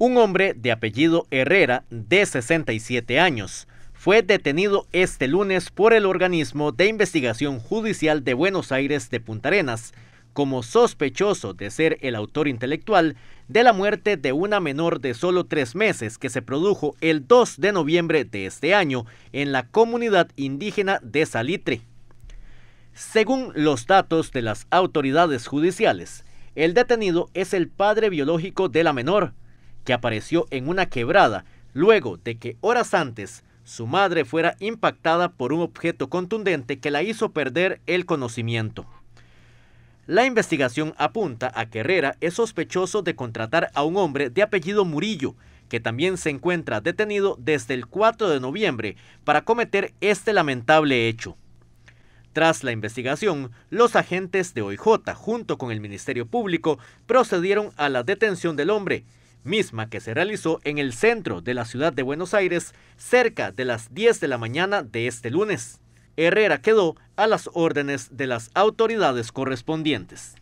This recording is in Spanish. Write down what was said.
Un hombre de apellido Herrera, de 67 años, fue detenido este lunes por el organismo de investigación judicial de Buenos Aires de Punta Arenas como sospechoso de ser el autor intelectual de la muerte de una menor de solo tres meses que se produjo el 2 de noviembre de este año en la comunidad indígena de Salitre. Según los datos de las autoridades judiciales, el detenido es el padre biológico de la menor, que apareció en una quebrada luego de que horas antes su madre fuera impactada por un objeto contundente que la hizo perder el conocimiento. La investigación apunta a que Herrera es sospechoso de contratar a un hombre de apellido Murillo, que también se encuentra detenido desde el 4 de noviembre para cometer este lamentable hecho. Tras la investigación, los agentes de OIJ junto con el Ministerio Público procedieron a la detención del hombre, misma que se realizó en el centro de la ciudad de Buenos Aires cerca de las 10 de la mañana de este lunes. Herrera quedó a las órdenes de las autoridades correspondientes.